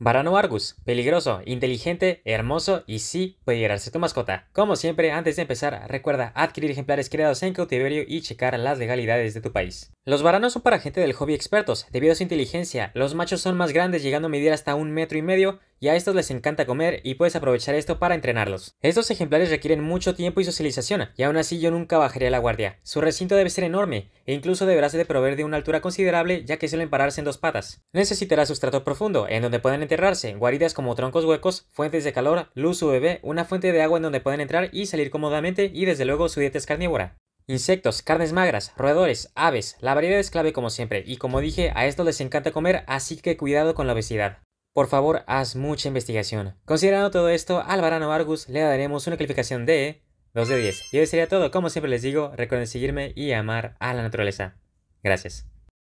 Varano Argus, peligroso, inteligente, hermoso y sí puede llegar a ser tu mascota. Como siempre, antes de empezar, recuerda adquirir ejemplares creados en cautiverio y checar las legalidades de tu país. Los varanos son para gente del hobby expertos, debido a su inteligencia, los machos son más grandes llegando a medir hasta un metro y medio y a estos les encanta comer y puedes aprovechar esto para entrenarlos. Estos ejemplares requieren mucho tiempo y socialización, y aún así yo nunca bajaría la guardia. Su recinto debe ser enorme, e incluso deberás de proveer de una altura considerable ya que suelen pararse en dos patas. Necesitará sustrato profundo, en donde pueden enterrarse, guaridas como troncos huecos, fuentes de calor, luz UV, una fuente de agua en donde pueden entrar y salir cómodamente y desde luego su dieta es carnívora. Insectos, carnes magras, roedores, aves, la variedad es clave como siempre, y como dije, a estos les encanta comer, así que cuidado con la obesidad. Por favor, haz mucha investigación. Considerando todo esto, al Barano Argus le daremos una calificación de 2 de 10. Y hoy sería todo. Como siempre les digo, recuerden seguirme y amar a la naturaleza. Gracias.